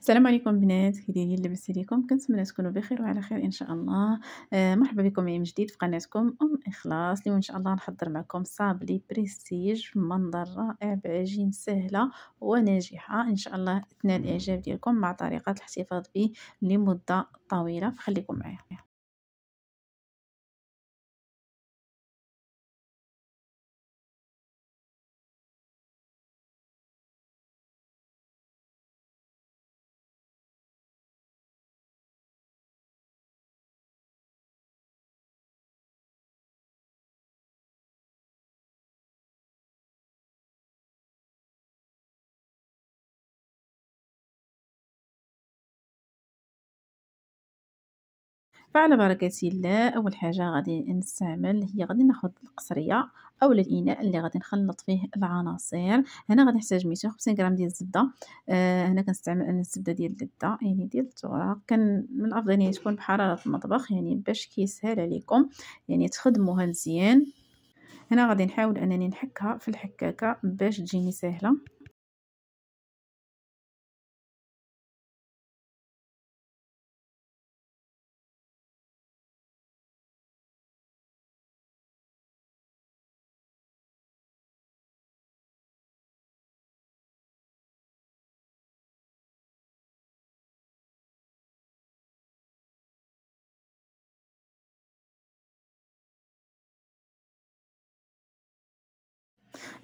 السلام عليكم بنات كي دايرين لاباس عليكم كنتمنى تكونوا بخير وعلى خير ان شاء الله آه مرحبا بكم من جديد في قناتكم ام اخلاص اليوم ان شاء الله نحضر معكم صابلي بريستيج منظر رائع بعجين سهله وناجحه ان شاء الله تنال الاعجاب ديالكم مع طريقه الاحتفاظ به لمده طويله فخليكم معايا فعلى بركة الله أول حاجة غادي نستعمل هي غادي ناخد القصرية أولا الإناء اللي غادي نخلط فيه العناصر هنا غادي نحتاج ميتين وخمسين غرام ديال الزبدة آه هنا كنستعمل أنا الزبدة ديال اللذة يعني ديال التوراق كان من الأفضل يعني تكون بحرارة المطبخ يعني باش كيسهل عليكم يعني تخدموها مزيان هنا غادي نحاول أنني نحكها في الحكاكة باش تجيني ساهلة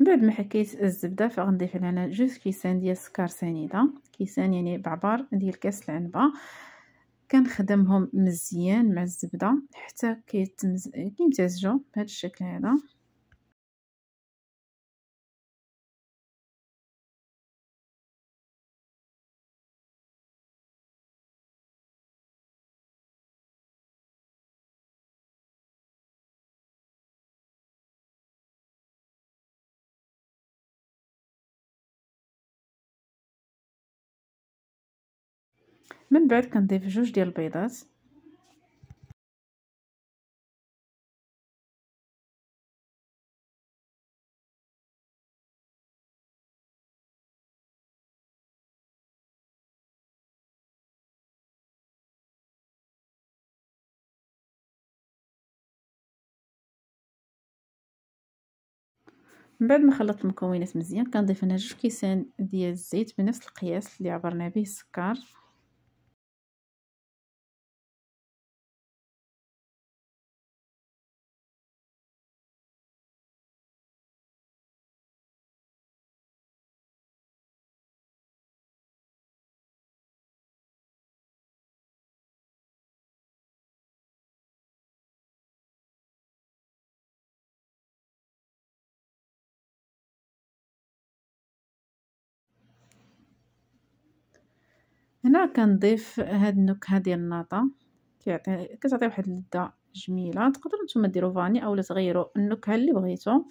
من بعد ما حكيت الزبده فغنضيف لهنا جوج كيسان ديال السكر سنيده كيسان يعني بعبار ديال كاس العنبه كنخدمهم مزيان مع الزبده حتى كيتمز كيمتزجوا بهذا الشكل هذا من بعد كنضيف جوج ديال البيضات من بعد ما خلطت المكونات مزيان كنضيف هنا جوج كيسان ديال الزيت بنفس القياس اللي عبرنا به السكر هنا كنضيف هاد النكهه ديال الناطه كيعطي كتعطي واحد اللذه جميله تقدروا نتوما ديروا فاني اولا تغيروا النكهه اللي بغيتو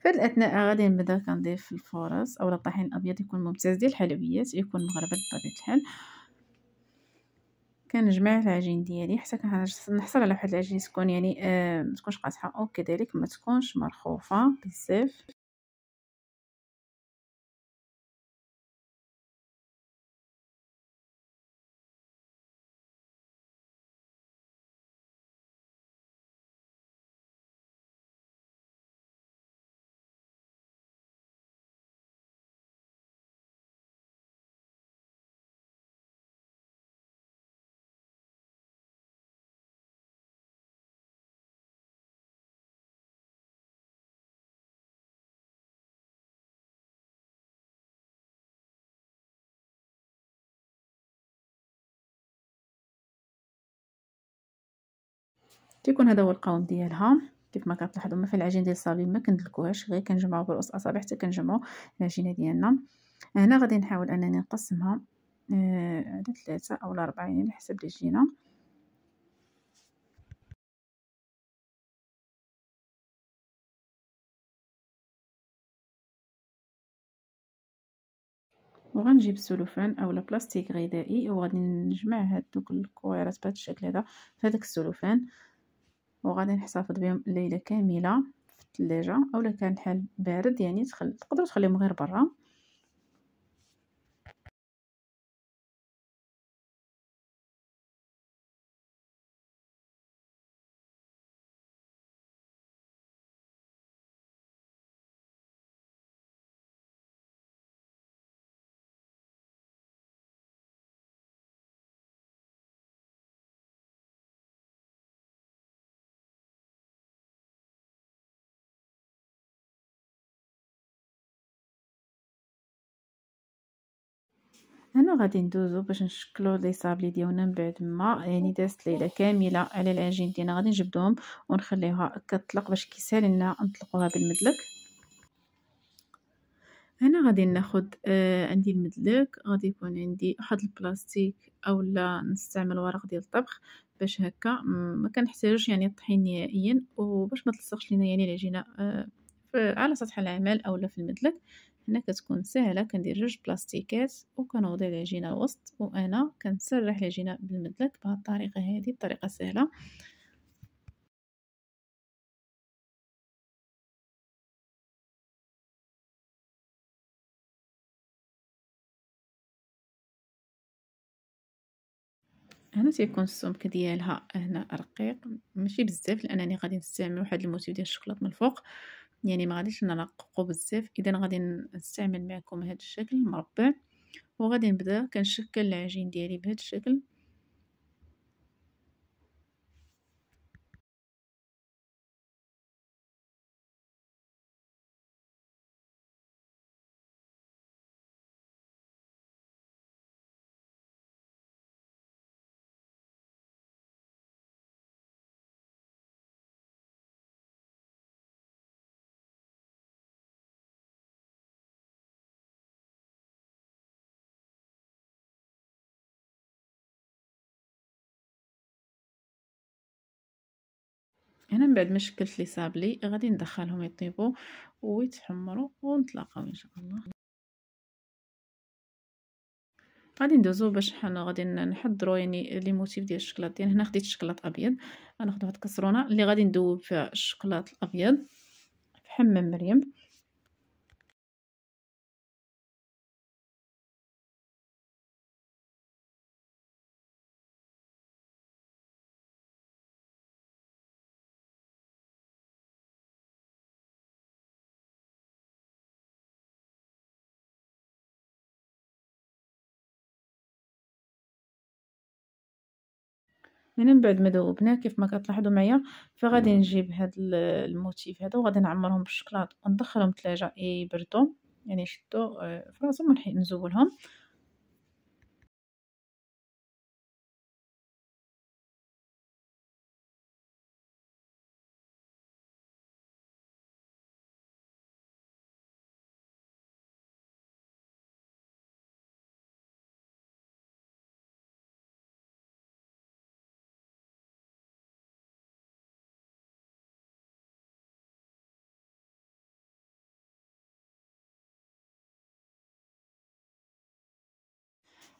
في الاثناء غادي نبدا كنضيف الفورص اولا الطحين الابيض يكون ممتاز ديال الحلويات يكون مغربل بطبيعه الحال كنجمع العجين ديالي حتى كنحصل على واحد العجين تكون يعني آه ما تكونش قاصحه او كذلك ما تكونش مرخوفه بزاف تيكون هذا هو القوام ديالها كيف ما كتلاحظوا ما في العجين ديال الصليب ما كندلكوهاش غير كنجمعوا برؤوس الاصابع حتى كنجمعوا العجينه ديالنا هنا غادي نحاول انني نقسمها آه، على آه ثلاثة او اربعة يعني على حسب العجينه وغنجيب السلوفان اولا بلاستيك غذائي وغادي نجمع هادوك الكويرات بهذا الشكل هذا في هذاك السلوفان وغادي نحتفظ بهم ليله كامله في الثلاجه اولا كان الحال بارد يعني تخل... تقدروا تخليهم غير برا هنا غادي ندوزو باش نشكلو لي صابلي ديالنا من بعد ما يعني دازت ليله كامله على العجين ديالنا غادي نجبدوهم ونخليوها كتطلق باش كيسهل لنا نطلقوها بالمدلك هنا غادي ناخد آه عندي المدلك غادي يكون عندي واحد البلاستيك اولا نستعمل ورق ديال الطبخ باش هكا ما كنحتاجوش يعني الطحين نهائيا وباش ما تلصقش لينا يعني العجينه آه على سطح العمل اولا في المدلك هنا كتكون سهله كندير جوج بلاستيكات وكنوضع العجينه الوسط وانا كنسرح العجينه بالمدلك بهذه الطريقه هذه بطريقه سهله هنا تيكون السمك ديالها هنا رقيق ماشي بزاف لانني غادي نستعمل واحد الموتيف ديال الشكلاط من الفوق يعني ما غاديش نرققو بزاف اذا غادي نستعمل معكم هذا الشكل مربع وغادي نبدا كنشكل العجين ديالي بهذا الشكل هنا من بعد ما شكلت لي صابلي غادي ندخلهم يطيبوا ويتحمروا ونتلاقاو ان شاء الله غادي ندوزو باش حنا غادي نحضروا يعني لي موتيف ديال الشكلاط ديال يعني هنا خديت الشكلاط ابيض غناخذ واحد الكسرونه اللي غادي ندوب فيها الشكلاط الابيض في حمام مريم يعني من بعد ما ذوبناه كيف ما كتلاحظوا معايا فغادي نجيب هاد الموتيف هذا وغادي نعمرهم بالشكلاط وندخلهم الثلاجه يبردوا يعني يشدوا آه، فراسهم ونزولهم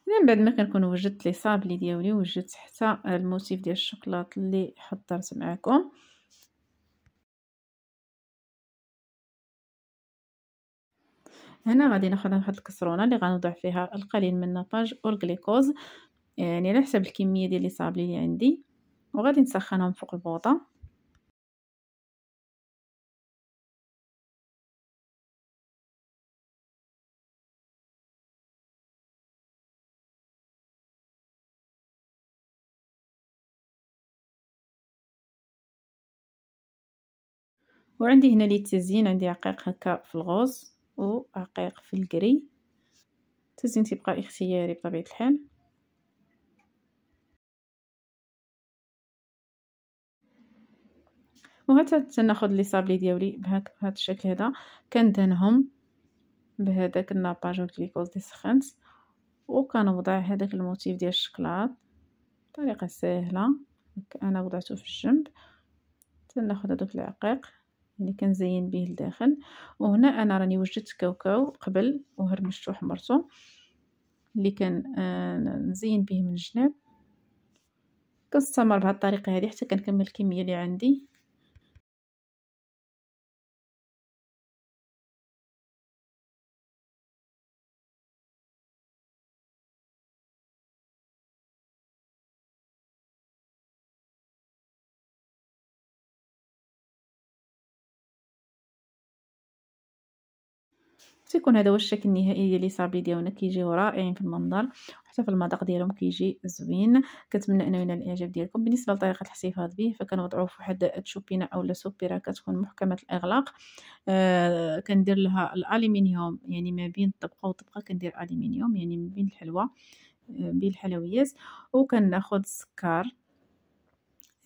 من بعد ما كنكون وجدت لي صابلي ديالي وجدت حتى الموتيف ديال الشوكولاط اللي حضرت معكم هنا غادي ناخذ واحد الكسرونه اللي غنوضع فيها القليل من النطاج والغليكوز يعني على حسب الكميه ديال لي صابلي اللي عندي وغادي نسخنهم فوق البوطه وعندي هنا لي تزيين عندي عقيق هكا في الغوز وعقيق في الكري التزيين تيبقى اختياري بطبيعه الحال وهتا ناخذ لي صابلي ديالي بهاك بهذا الشكل هذا كندهنهم بهذاك الناباج الكليكوز دي سخنت وكنوضع هذاك الموتيف ديال الشكلاط بطريقه سهله انا وضعته في الجنب تناخد هذوك العقيق اللي كنزين به الداخل وهنا انا راني وجدت كاوكاو قبل وهرمشتو حمرته اللي كان نزين آه، به من الجناب كنستمر بهذه الطريقه هذه حتى كنكمل الكميه اللي عندي تيكون هذا هو الشكل النهائي ديال لي صابلي ديالنا كيجيو رائعين يعني في المنظر وحتى في المذاق ديالهم كيجي زوين كنتمنى انه ينال الاعجاب ديالكم بالنسبه لطريقه الاحتفاظ به فكنوضعوه في واحد تشوبينا اولا سوبيرا كتكون محكمه الاغلاق آه كندير لها الالومنيوم يعني ما بين طبقه وطبقه كندير الومنيوم يعني ما بين الحلوى آه، بين الحلويات وكناخذ السكر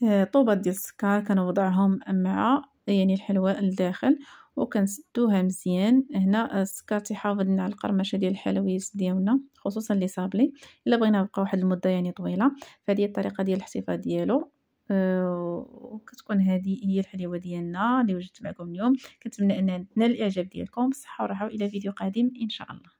آه طوبات ديال السكر كنوضعهم مع يعني الحلوى لداخل وكنسدوها مزيان هنا السكر تيحافظ لنا على القرمشه ديال الحلويات ديالنا خصوصا لي صابلي الا بغينا نبقى واحد المده يعني طويله فهذه الطريقه ديال الاحتفاظ ديالو أه وكتكون هذه هي الحلوه ديالنا اللي وجدت معكم اليوم كنتمنى ان تنال الاعجاب ديالكم بالصحه والراحه الى فيديو قادم ان شاء الله